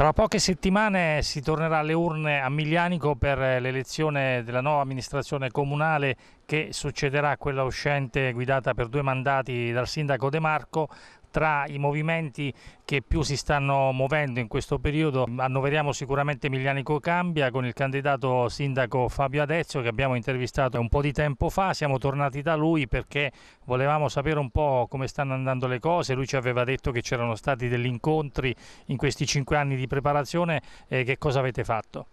Tra poche settimane si tornerà alle urne a Miglianico per eh, l'elezione della nuova amministrazione comunale che succederà a quella uscente guidata per due mandati dal sindaco De Marco tra i movimenti che più si stanno muovendo in questo periodo annoveriamo sicuramente Emilianico Cambia con il candidato sindaco Fabio Adezio che abbiamo intervistato un po' di tempo fa, siamo tornati da lui perché volevamo sapere un po' come stanno andando le cose, lui ci aveva detto che c'erano stati degli incontri in questi cinque anni di preparazione, eh, che cosa avete fatto?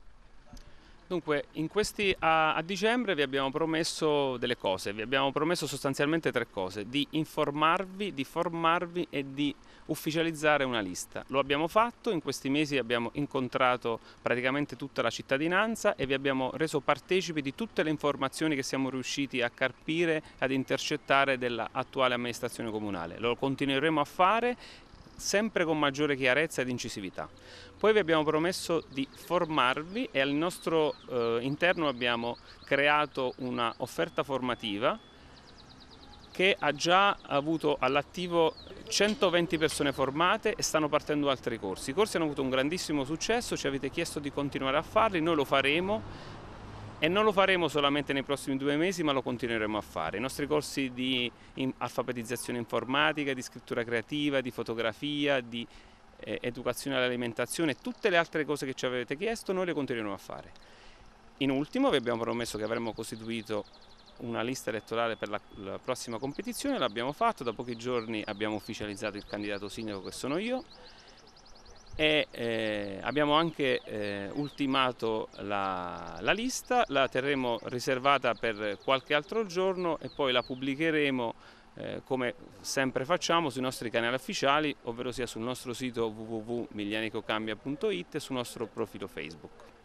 Dunque, questi, a, a, dicembre vi abbiamo promesso delle cose, vi abbiamo promesso sostanzialmente tre cose, di informarvi, di formarvi e di ufficializzare una lista. Lo abbiamo fatto, in questi mesi abbiamo incontrato praticamente tutta la cittadinanza e vi abbiamo reso partecipi di tutte le informazioni che siamo riusciti a carpire, ad intercettare dell'attuale amministrazione comunale. Lo continueremo a fare sempre con maggiore chiarezza ed incisività. Poi vi abbiamo promesso di formarvi e al nostro eh, interno abbiamo creato una offerta formativa che ha già avuto all'attivo 120 persone formate e stanno partendo altri corsi. I corsi hanno avuto un grandissimo successo, ci avete chiesto di continuare a farli, noi lo faremo e non lo faremo solamente nei prossimi due mesi, ma lo continueremo a fare. I nostri corsi di alfabetizzazione informatica, di scrittura creativa, di fotografia, di eh, educazione all'alimentazione, tutte le altre cose che ci avete chiesto, noi le continueremo a fare. In ultimo vi abbiamo promesso che avremmo costituito una lista elettorale per la, la prossima competizione, l'abbiamo fatto, da pochi giorni abbiamo ufficializzato il candidato sindaco che sono io e eh, abbiamo anche eh, ultimato la, la, lista, la terremo riservata per qualche altro giorno e poi la pubblicheremo eh, come sempre facciamo sui nostri canali ufficiali, ovvero sia sul nostro sito www.miglianicocambia.it e sul nostro profilo Facebook.